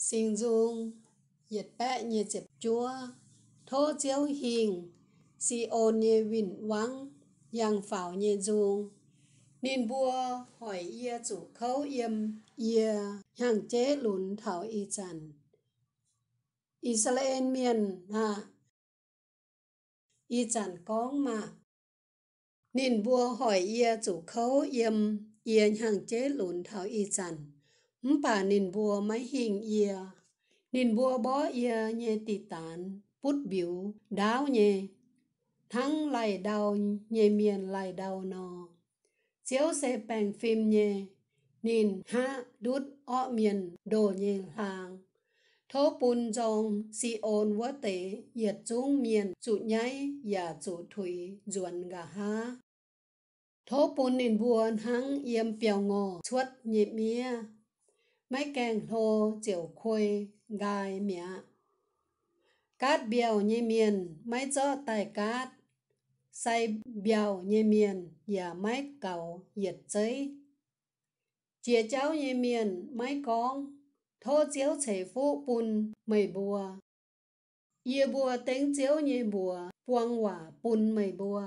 xin dung yết bẹ nhẹ chẹp chúa thô chiếu hình si ôn nhẹ vĩnh vắng yang phảo nhẹ dung nên bua hỏi yê chủ khấu yêm yê hàng chế lún thảo y chăn Israel miền hà y chăn con mà nên bua hỏi yê chủ khấu yêm yê hàng chế lún thảo y chăn ป่านินบัวไม่หิงเอียนินบัวบ่เอียเยติตานพุทบิวดาวเยทั้งไหลดาวเยเมียนไหลดาวนอเจียวเซแปงฟิมเยนินฮะดุดอ้อเมียนโดเยทางโทปุนจงซีโอนวะเตเหยียดจุ้งเมียนจุดไยอย่าจุดถุยจวนกะฮาโทปุนนินบัวทั้งเอียมเปียวงอชวดเยเมีย mấy càng thô chiều khuê gai mẹ cát biểu như miền mấy cho tài cát say biểu như miền và mấy cầu nhiệt giấy chia cháu như miền mấy con thô chiếu chảy phụ bùn mày bùa yêu bùa tính chiếu như bùa buông quả bùn mày bùa